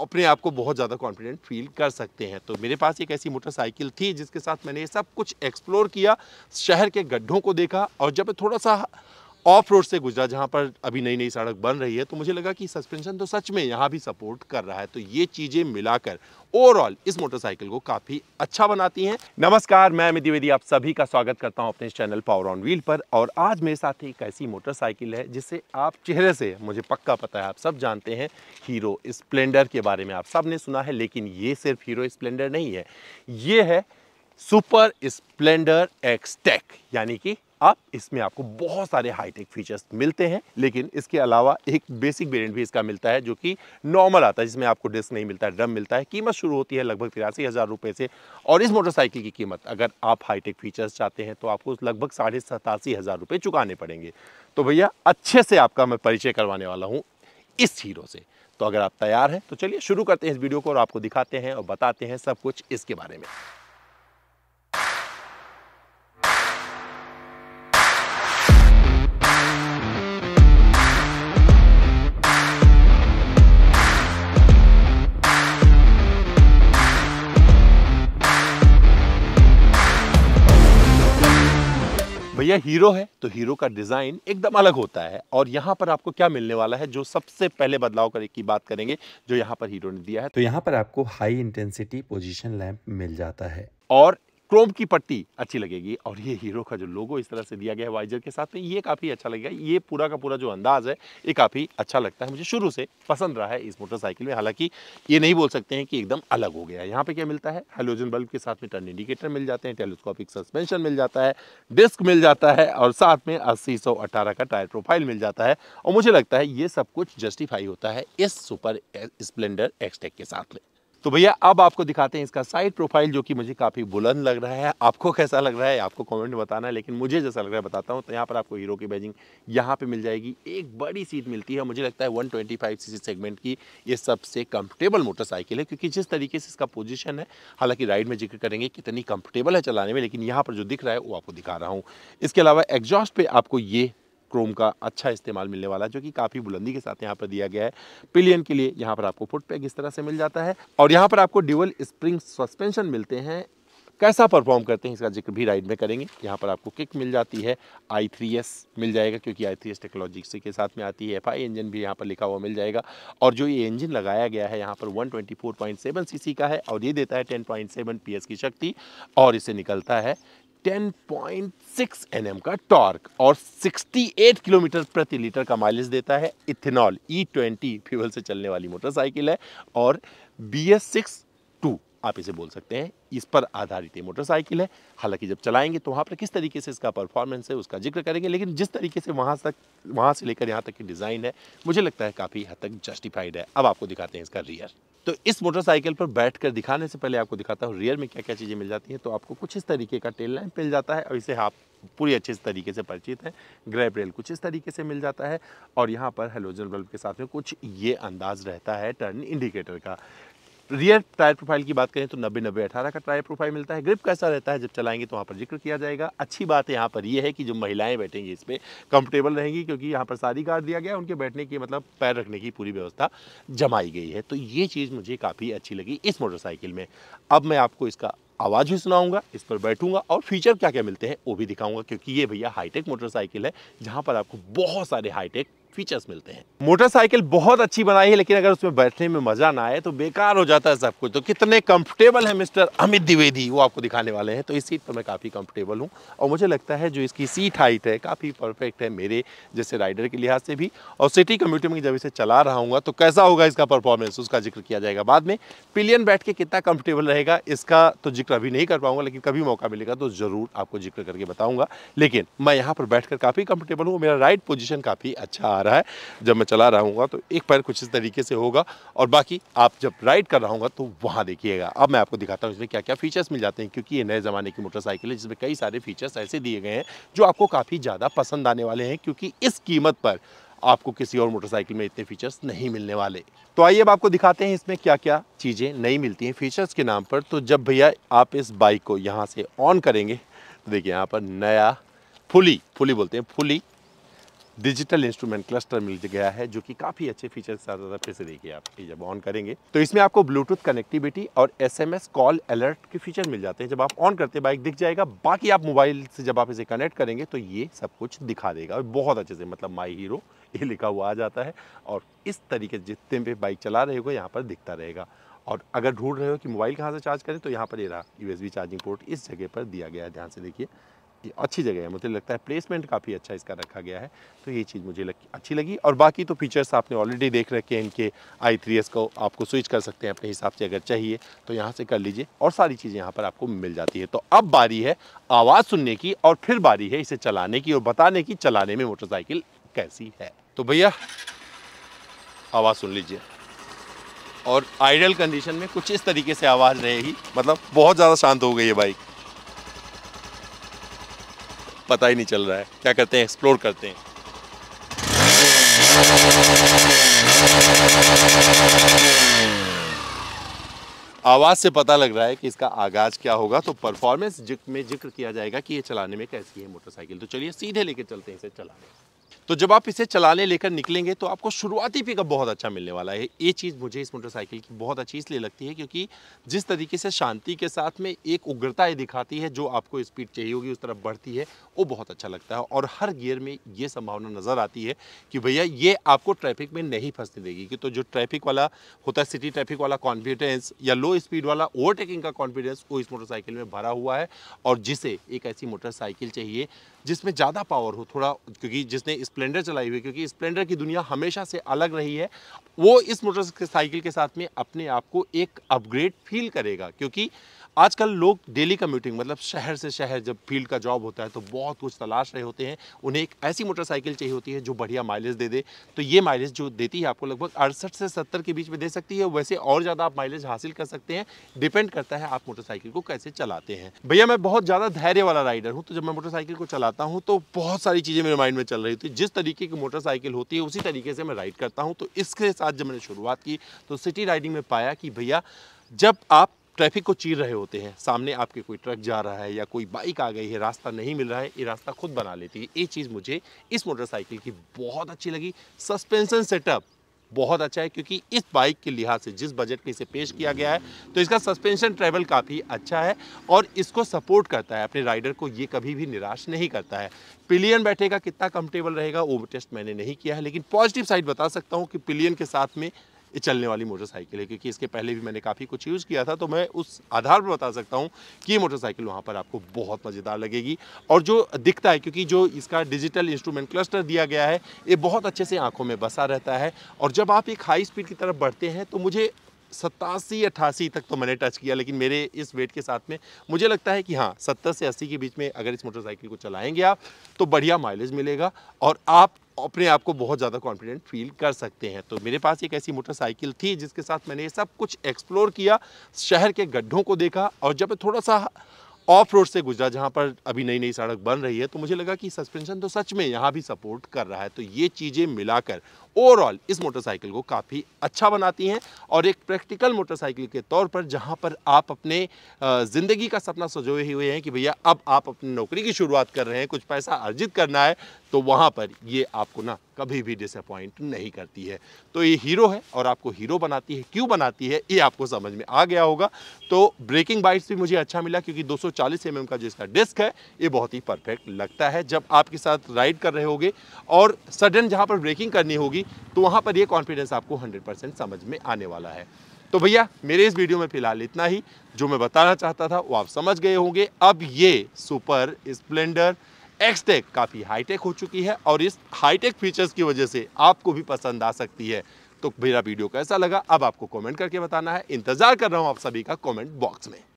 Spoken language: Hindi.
अपने आप को बहुत ज़्यादा कॉन्फिडेंट फील कर सकते हैं तो मेरे पास एक ऐसी मोटरसाइकिल थी जिसके साथ मैंने ये सब कुछ एक्सप्लोर किया शहर के गड्ढों को देखा और जब मैं थोड़ा सा ऑफ रोड से गुजरा जहाँ पर अभी नई नई सड़क बन रही है तो मुझे लगा कि सस्पेंशन तो सच में यहाँ भी सपोर्ट कर रहा है तो ये चीज़ें मिलाकर ओवरऑल इस मोटरसाइकिल को काफ़ी अच्छा बनाती हैं नमस्कार मैं अमित द्विवेदी आप सभी का स्वागत करता हूँ अपने चैनल पावर ऑन व्हील पर और आज मेरे साथ एक ऐसी मोटरसाइकिल है जिसे आप चेहरे से मुझे पक्का पता है आप सब जानते हैं हीरो स्प्लेंडर के बारे में आप सब ने सुना है लेकिन ये सिर्फ हीरो स्प्लेंडर नहीं है ये है सुपर स्प्लेंडर एक्सटेक यानी कि आप इसमें आपको बहुत सारे हाईटेक फीचर्स मिलते हैं लेकिन इसके अलावा एक बेसिक वेरियंट भी इसका मिलता है जो कि नॉर्मल आता है जिसमें आपको डिस्क नहीं मिलता है ड्रम मिलता है कीमत शुरू होती है लगभग तिरासी हज़ार रुपये से और इस मोटरसाइकिल की कीमत अगर आप हाईटेक फीचर्स चाहते हैं तो आपको लगभग साढ़े सतासी हज़ार रुपये चुकाने पड़ेंगे तो भैया अच्छे से आपका मैं परिचय करवाने वाला हूँ इस हीरो से तो अगर आप तैयार हैं तो चलिए शुरू करते हैं इस वीडियो को और आपको दिखाते हैं और बताते हैं सब कुछ इसके बारे में भैया हीरो है तो हीरो का डिज़ाइन एकदम अलग होता है और यहाँ पर आपको क्या मिलने वाला है जो सबसे पहले बदलाव करने की बात करेंगे जो यहाँ पर हीरो ने दिया है तो यहाँ पर आपको हाई इंटेंसिटी पोजिशन लैम्प मिल जाता है और क्रोम की पट्टी अच्छी लगेगी और ये हीरो का जो लोगो इस तरह से दिया गया है वाइजर के साथ में तो ये काफ़ी अच्छा लगेगा ये पूरा का पूरा जो अंदाज़ है ये काफ़ी अच्छा लगता है मुझे शुरू से पसंद रहा है इस मोटरसाइकिल में हालांकि ये नहीं बोल सकते हैं कि एकदम अलग हो गया यहाँ पर क्या मिलता है हेलोजन बल्ब के साथ में टर्न इंडिकेटर मिल जाते हैं टेलीस्कोपिक सस्पेंशन मिल जाता है डिस्क मिल जाता है और साथ में अस्सी का टायर प्रोफाइल मिल जाता है और मुझे लगता है ये सब कुछ जस्टिफाई होता है इस सुपर स्प्लेंडर एक्सटेक के साथ में तो भैया अब आपको दिखाते हैं इसका साइड प्रोफाइल जो कि मुझे काफ़ी बुलंद लग रहा है आपको कैसा लग रहा है आपको कमेंट में बताना है लेकिन मुझे जैसा लग रहा है बताता हूँ तो यहाँ पर आपको हीरो की बैजिंग यहाँ पे मिल जाएगी एक बड़ी सीट मिलती है मुझे लगता है 125 सीसी सेगमेंट की ये सबसे कंफर्टेबल मोटरसाइकिल है क्योंकि जिस तरीके से इसका पोजिशन है हालांकि राइड में जिक्र करेंगे कितनी कंफर्टेबल है चलाने में लेकिन यहाँ पर जो दिख रहा है वो आपको दिखा रहा हूँ इसके अलावा एग्जॉस्ट पर आपको ये क्रोम का अच्छा इस्तेमाल मिलने वाला है जो कि काफ़ी बुलंदी के साथ यहाँ पर दिया गया है पिलियन के लिए यहाँ पर आपको फुट पैक इस तरह से मिल जाता है और यहाँ पर आपको ड्यूअल स्प्रिंग सस्पेंशन मिलते हैं कैसा परफॉर्म करते हैं इसका जिक्र भी राइड में करेंगे यहाँ पर आपको किक मिल जाती है आई थ्री एस मिल जाएगा क्योंकि आई थ्री एस टेक्नोलॉजी के साथ में आती है एफ आई इंजन भी यहाँ पर लिखा हुआ मिल जाएगा और जो ये इंजन लगाया गया है यहाँ पर one twenty four point seven का है और ये देता है ten point seven P S की शक्ति और इसे निकलता है 10.6 एनएम का टॉर्क और 68 किलोमीटर प्रति लीटर का माइलेज देता है इथेनॉल ई ट्वेंटी फ्यूल से चलने वाली मोटरसाइकिल है और बी एस सिक्स टू आप इसे बोल सकते हैं इस पर आधारित ये मोटरसाइकिल है हालांकि जब चलाएंगे तो वहाँ पर किस तरीके से इसका परफॉर्मेंस है उसका जिक्र करेंगे लेकिन जिस तरीके से वहाँ तक वहाँ से लेकर यहाँ तक की डिज़ाइन है मुझे लगता है काफ़ी हद तक जस्टिफाइड है अब आपको दिखाते हैं इसका रियर तो इस मोटरसाइकिल पर बैठ कर दिखाने से पहले आपको दिखाता हूँ रियर में क्या क्या चीज़ें मिल जाती हैं तो आपको कुछ इस तरीके का टेल लाइन मिल जाता है और इसे आप पूरी अच्छे तरीके से परिचित है ग्रैप रेल कुछ इस तरीके से मिल जाता है और यहाँ पर हेलोजन बल्ब के साथ में कुछ ये अंदाज रहता है टर्न इंडिकेटर का रियर टायर प्रोफाइल की बात करें तो नब्बे नब्बे अठारह का टायर प्रोफाइल मिलता है ग्रिप कैसा रहता है जब चलाएंगे तो वहाँ पर जिक्र किया जाएगा अच्छी बात यहाँ पर ये है कि जो महिलाएं बैठेंगी इसमें कंफर्टेबल रहेंगी क्योंकि यहाँ पर सारी कार दिया गया उनके बैठने की मतलब पैर रखने की पूरी व्यवस्था जमाई गई है तो ये चीज़ मुझे काफ़ी अच्छी लगी इस मोटरसाइकिल में अब मैं आपको इसका आवाज़ भी सुनाऊंगा इस पर बैठूंगा और फीचर क्या क्या मिलते हैं वो भी दिखाऊंगा क्योंकि ये भैया हाईटेक मोटरसाइकिल है जहाँ पर आपको बहुत सारे हाईटेक फीचर्स मिलते हैं मोटरसाइकिल बहुत अच्छी बनाई है लेकिन अगर उसमें बैठने में मज़ा ना आए तो बेकार हो जाता है सब कुछ तो कितने कंफर्टेबल है मिस्टर अमित द्विवेदी वो आपको दिखाने वाले हैं तो इस सीट पर मैं काफ़ी कंफर्टेबल हूँ और मुझे लगता है जो इसकी सीट हाइट है काफ़ी परफेक्ट है मेरे जैसे राइडर के लिहाज से भी और सिटी कम्यूटी में जब इसे चला रहा हूँ तो कैसा होगा इसका परफॉर्मेंस उसका जिक्र किया जाएगा बाद में पिलियन बैठ के कितना कंफर्टेबल रहेगा इसका तो जिक्र अभी नहीं कर पाऊंगा लेकिन कभी मौका मिलेगा तो ज़रूर आपको जिक्र करके बताऊंगा लेकिन मैं यहाँ पर बैठ काफ़ी कंफर्टेबल हूँ मेरा राइट पोजिशन काफ़ी अच्छा आ रहा है जब मैं चला रहा हूँ तो एक पैर कुछ इस तरीके से होगा और बाकी आप जब राइड कर रहा हूँ तो वहाँ देखिएगा अब मैं आपको दिखाता हूँ इसमें क्या क्या फीचर्स मिल जाते हैं क्योंकि ये नए ज़माने की मोटरसाइकिल है जिसमें कई सारे फीचर्स ऐसे दिए गए हैं जो आपको काफ़ी ज़्यादा पसंद आने वाले हैं क्योंकि इस कीमत पर आपको किसी और मोटरसाइकिल में इतने फीचर्स नहीं मिलने वाले तो आइए अब आपको दिखाते हैं इसमें क्या क्या चीज़ें नई मिलती हैं फीचर्स के नाम पर तो जब भैया आप इस बाइक को यहाँ से ऑन करेंगे तो देखिए यहाँ पर नया फुली फुली बोलते हैं फुली डिजिटल इंस्ट्रूमेंट क्लस्टर मिल गया है जो कि काफ़ी अच्छे फीचर्स के साथ फिर से देखिए आप जब ऑन करेंगे तो इसमें आपको ब्लूटूथ कनेक्टिविटी और एसएमएस कॉल अलर्ट के फीचर मिल जाते हैं जब आप ऑन करते हैं बाइक दिख जाएगा बाकी आप मोबाइल से जब आप इसे कनेक्ट करेंगे तो ये सब कुछ दिखा देगा और बहुत अच्छे से मतलब माई हीरो ये लिखा हुआ आ जाता है और इस तरीके से जितने भी बाइक चला रहे हो यहाँ पर दिखता रहेगा और अगर ढूंढ रहे हो कि मोबाइल कहाँ से चार्ज करें तो यहाँ पर ये रहा यूएसबी चार्जिंग पोर्ट इस जगह पर दिया गया है ध्यान से देखिए अच्छी जगह है मुझे लगता है प्लेसमेंट काफ़ी अच्छा इसका रखा गया है तो ये चीज़ मुझे लग, अच्छी लगी और बाकी तो फीचर्स आपने ऑलरेडी देख रखे हैं इनके आई थ्री एस को आपको स्विच कर सकते हैं अपने हिसाब से अगर चाहिए तो यहाँ से कर लीजिए और सारी चीज़ें यहाँ पर आपको मिल जाती है तो अब बारी है आवाज़ सुनने की और फिर बारी है इसे चलाने की और बताने की चलाने में मोटरसाइकिल कैसी है तो भैया आवाज़ सुन लीजिए और आइडल कंडीशन में कुछ इस तरीके से आवाज़ रहेगी मतलब बहुत ज़्यादा शांत हो गई है बाइक पता ही नहीं चल रहा है क्या करते हैं एक्सप्लोर करते हैं आवाज़ से पता लग रहा है कि इसका आगाज़ क्या होगा तो परफॉर्मेंस में जिक्र किया जाएगा कि ये चलाने में कैसी है मोटरसाइकिल तो चलिए सीधे लेके चलते हैं इसे चलाने तो जब आप इसे चलाने लेकर निकलेंगे तो आपको शुरुआती पिकअप बहुत अच्छा मिलने वाला है ये चीज़ मुझे इस मोटरसाइकिल की बहुत अच्छी इसलिए लगती है क्योंकि जिस तरीके से शांति के साथ में एक उग्रता ये दिखाती है जो आपको स्पीड चाहिए होगी उस तरफ बढ़ती है वो बहुत अच्छा लगता है और हर गियर में ये संभावना नज़र आती है कि भैया ये आपको ट्रैफिक में नहीं फंसने देगी कि तो जो ट्रैफिक वाला होता है सिटी ट्रैफिक वाला कॉन्फिडेंस या लो स्पीड वाला ओवरटेकिंग का कॉन्फिडेंस वो इस मोटरसाइकिल में भरा हुआ है और जिसे एक ऐसी मोटरसाइकिल चाहिए जिसमें ज़्यादा पावर हो थोड़ा क्योंकि जिसने इस स्प्लेंडर चलाई हुई क्योंकि स्प्लेंडर की दुनिया हमेशा से अलग रही है वो इस मोटरसाइकिल के साथ में अपने आप को एक अपग्रेड फील करेगा क्योंकि आजकल लोग डेली कम्यूटिंग मतलब शहर से शहर जब फील्ड का जॉब होता है तो बहुत कुछ तलाश रहे होते हैं उन्हें एक ऐसी मोटरसाइकिल चाहिए होती है जो बढ़िया माइलेज दे दे तो ये माइलेज जो देती है आपको लगभग अड़सठ से सत्तर के बीच में दे सकती है वैसे और ज़्यादा आप माइलेज हासिल कर सकते हैं डिपेंड करता है आप मोटरसाइकिल को कैसे चलाते हैं भैया मैं बहुत ज़्यादा धैर्य वाला राइडर हूँ तो जब मैं मोटरसाइकिल को चलाता हूँ तो बहुत सारी चीज़ें मेरे माइंड में चल रही थी जिस तरीके की मोटरसाइकिल होती है उसी तरीके से मैं राइड करता हूँ तो इसके साथ जब मैंने शुरुआत की तो सिटी राइडिंग में पाया कि भैया जब आप ट्रैफिक को चीर रहे होते हैं सामने आपके कोई ट्रक जा रहा है या कोई बाइक आ गई है रास्ता नहीं मिल रहा है ये रास्ता खुद बना लेती है ये चीज़ मुझे इस मोटरसाइकिल की बहुत अच्छी लगी सस्पेंसन सेटअप बहुत अच्छा है क्योंकि इस बाइक के लिहाज से जिस बजट में इसे पेश किया गया है तो इसका सस्पेंशन ट्रैवल काफ़ी अच्छा है और इसको सपोर्ट करता है अपने राइडर को ये कभी भी निराश नहीं करता है पिलियन बैठेगा कितना कंफर्टेबल रहेगा वो टेस्ट मैंने नहीं किया है लेकिन पॉजिटिव साइड बता सकता हूँ कि पिलियन के साथ में ये चलने वाली मोटरसाइकिल है क्योंकि इसके पहले भी मैंने काफ़ी कुछ यूज़ किया था तो मैं उस आधार पर बता सकता हूँ कि ये मोटरसाइकिल वहाँ पर आपको बहुत मज़ेदार लगेगी और जो दिखता है क्योंकि जो इसका डिजिटल इंस्ट्रूमेंट क्लस्टर दिया गया है ये बहुत अच्छे से आँखों में बसा रहता है और जब आप एक हाई स्पीड की तरफ बढ़ते हैं तो मुझे सतासी अट्ठासी तक तो मैंने टच किया लेकिन मेरे इस वेट के साथ में मुझे लगता है कि हाँ सत्तर से अस्सी के बीच में अगर इस मोटरसाइकिल को चलाएंगे आप तो बढ़िया माइलेज मिलेगा और आप अपने आप को बहुत ज़्यादा कॉन्फिडेंट फील कर सकते हैं तो मेरे पास एक ऐसी मोटरसाइकिल थी जिसके साथ मैंने ये सब कुछ एक्सप्लोर किया शहर के गड्ढों को देखा और जब थोड़ा सा ऑफ रोड से गुजरा जहाँ पर अभी नई नई सड़क बन रही है तो मुझे लगा कि सस्पेंशन तो सच में यहाँ भी सपोर्ट कर रहा है तो ये चीज़ें मिलाकर ओवरऑल इस मोटरसाइकिल को काफ़ी अच्छा बनाती हैं और एक प्रैक्टिकल मोटरसाइकिल के तौर पर जहाँ पर आप अपने ज़िंदगी का सपना सजोए हुए हैं कि भैया अब आप अपनी नौकरी की शुरुआत कर रहे हैं कुछ पैसा अर्जित करना है तो वहाँ पर ये आपको ना कभी भी डिसअपॉइंट नहीं करती है तो ये हीरो है और आपको हीरो बनाती है क्यों बनाती है ये आपको समझ में आ गया होगा तो ब्रेकिंग बाइट्स भी मुझे अच्छा मिला क्योंकि 240 सौ mm का जो इसका डिस्क है ये बहुत ही परफेक्ट लगता है जब आपके साथ राइड कर रहे होगे और सडन जहाँ पर ब्रेकिंग करनी होगी होगी तो वहाँ पर ये कॉन्फिडेंस आपको 100% समझ में आने वाला है तो भैया मेरे इस वीडियो में फिलहाल इतना ही जो मैं बताना चाहता था वो आप समझ गए होंगे अब ये सुपर स्प्लेंडर एक्सटेक काफ़ी हाईटेक हो चुकी है और इस हाईटेक फीचर्स की वजह से आपको भी पसंद आ सकती है तो मेरा वीडियो कैसा लगा अब आपको कमेंट करके बताना है इंतज़ार कर रहा हूँ आप सभी का कमेंट बॉक्स में